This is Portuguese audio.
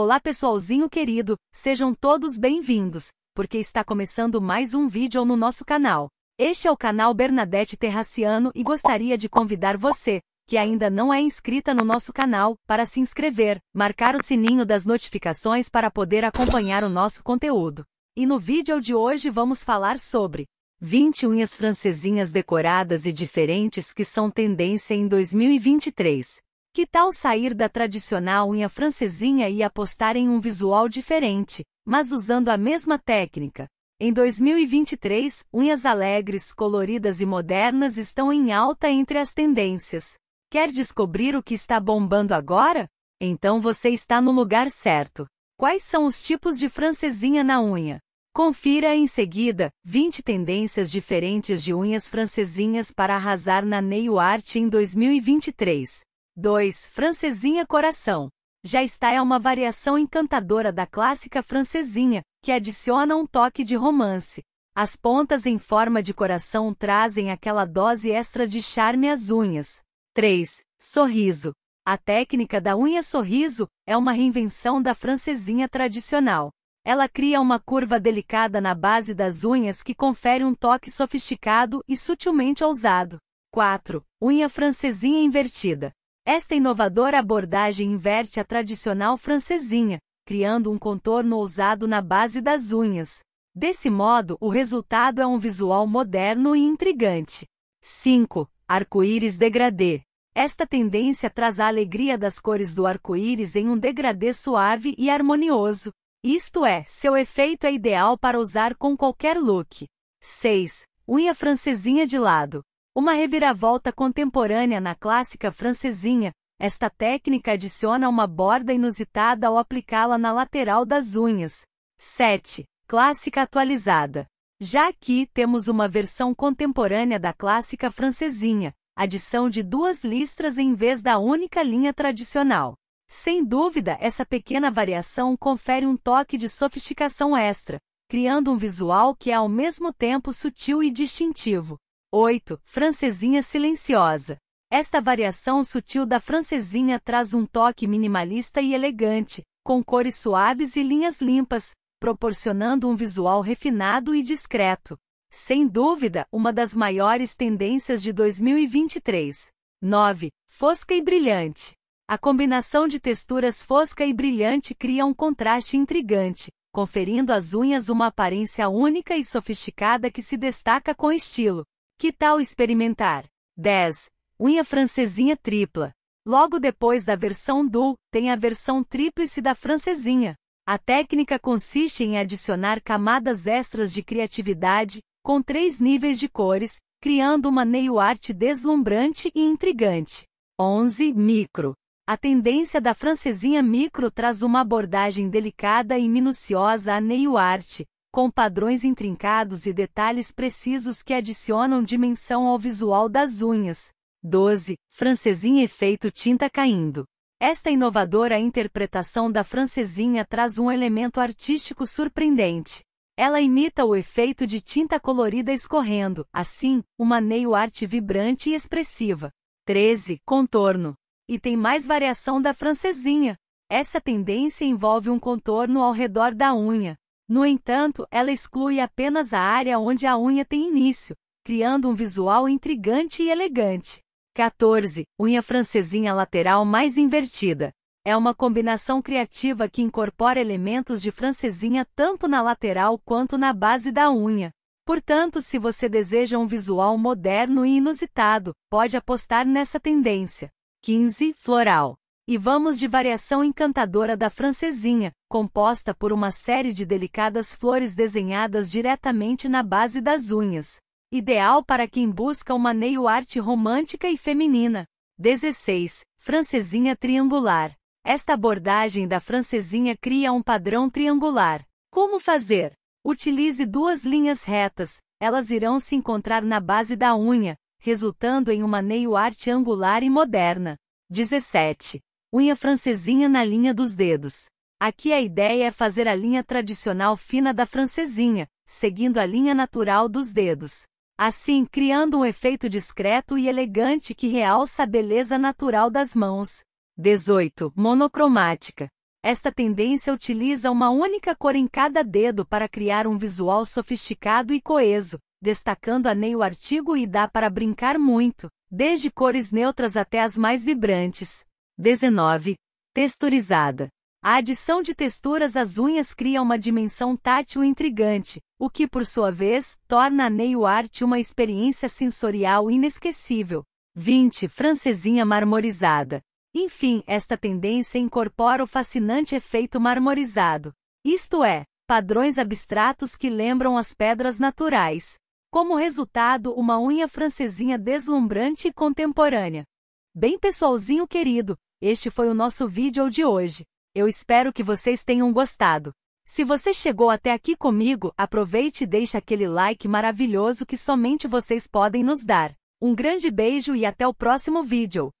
Olá pessoalzinho querido, sejam todos bem-vindos, porque está começando mais um vídeo no nosso canal. Este é o canal Bernadette Terraciano e gostaria de convidar você, que ainda não é inscrita no nosso canal, para se inscrever, marcar o sininho das notificações para poder acompanhar o nosso conteúdo. E no vídeo de hoje vamos falar sobre 20 unhas francesinhas decoradas e diferentes que são tendência em 2023. Que tal sair da tradicional unha francesinha e apostar em um visual diferente, mas usando a mesma técnica? Em 2023, unhas alegres, coloridas e modernas estão em alta entre as tendências. Quer descobrir o que está bombando agora? Então você está no lugar certo. Quais são os tipos de francesinha na unha? Confira em seguida 20 tendências diferentes de unhas francesinhas para arrasar na nail art em 2023. 2. Francesinha Coração. Já está é uma variação encantadora da clássica francesinha, que adiciona um toque de romance. As pontas em forma de coração trazem aquela dose extra de charme às unhas. 3. Sorriso. A técnica da unha sorriso é uma reinvenção da francesinha tradicional. Ela cria uma curva delicada na base das unhas que confere um toque sofisticado e sutilmente ousado. 4. Unha francesinha invertida. Esta inovadora abordagem inverte a tradicional francesinha, criando um contorno ousado na base das unhas. Desse modo, o resultado é um visual moderno e intrigante. 5. Arco-íris degradê. Esta tendência traz a alegria das cores do arco-íris em um degradê suave e harmonioso. Isto é, seu efeito é ideal para usar com qualquer look. 6. Unha francesinha de lado. Uma reviravolta contemporânea na clássica francesinha, esta técnica adiciona uma borda inusitada ao aplicá-la na lateral das unhas. 7. Clássica atualizada. Já aqui temos uma versão contemporânea da clássica francesinha, adição de duas listras em vez da única linha tradicional. Sem dúvida, essa pequena variação confere um toque de sofisticação extra, criando um visual que é ao mesmo tempo sutil e distintivo. 8. Francesinha silenciosa. Esta variação sutil da francesinha traz um toque minimalista e elegante, com cores suaves e linhas limpas, proporcionando um visual refinado e discreto. Sem dúvida, uma das maiores tendências de 2023. 9. Fosca e brilhante. A combinação de texturas fosca e brilhante cria um contraste intrigante, conferindo às unhas uma aparência única e sofisticada que se destaca com estilo. Que tal experimentar? 10. Unha francesinha tripla. Logo depois da versão dual, tem a versão tríplice da francesinha. A técnica consiste em adicionar camadas extras de criatividade, com três níveis de cores, criando uma nail art deslumbrante e intrigante. 11. Micro. A tendência da francesinha micro traz uma abordagem delicada e minuciosa à nail art, com padrões intrincados e detalhes precisos que adicionam dimensão ao visual das unhas. 12. Francesinha efeito tinta caindo. Esta inovadora interpretação da francesinha traz um elemento artístico surpreendente. Ela imita o efeito de tinta colorida escorrendo, assim, uma nail art vibrante e expressiva. 13. Contorno. E tem mais variação da francesinha. Essa tendência envolve um contorno ao redor da unha, no entanto, ela exclui apenas a área onde a unha tem início, criando um visual intrigante e elegante. 14. Unha francesinha lateral mais invertida. É uma combinação criativa que incorpora elementos de francesinha tanto na lateral quanto na base da unha. Portanto, se você deseja um visual moderno e inusitado, pode apostar nessa tendência. 15. Floral. E vamos de variação encantadora da francesinha, composta por uma série de delicadas flores desenhadas diretamente na base das unhas. Ideal para quem busca uma nail art romântica e feminina. 16. Francesinha triangular. Esta abordagem da francesinha cria um padrão triangular. Como fazer? Utilize duas linhas retas, elas irão se encontrar na base da unha, resultando em uma nail art angular e moderna. 17. Unha francesinha na linha dos dedos. Aqui a ideia é fazer a linha tradicional fina da francesinha, seguindo a linha natural dos dedos. Assim, criando um efeito discreto e elegante que realça a beleza natural das mãos. 18. Monocromática. Esta tendência utiliza uma única cor em cada dedo para criar um visual sofisticado e coeso, destacando a Ney o artigo e dá para brincar muito, desde cores neutras até as mais vibrantes. 19. Texturizada. A adição de texturas às unhas cria uma dimensão tátil intrigante, o que por sua vez torna a nail art uma experiência sensorial inesquecível. 20. Francesinha marmorizada. Enfim, esta tendência incorpora o fascinante efeito marmorizado. Isto é, padrões abstratos que lembram as pedras naturais. Como resultado, uma unha francesinha deslumbrante e contemporânea. Bem, pessoalzinho querido, este foi o nosso vídeo de hoje. Eu espero que vocês tenham gostado. Se você chegou até aqui comigo, aproveite e deixe aquele like maravilhoso que somente vocês podem nos dar. Um grande beijo e até o próximo vídeo.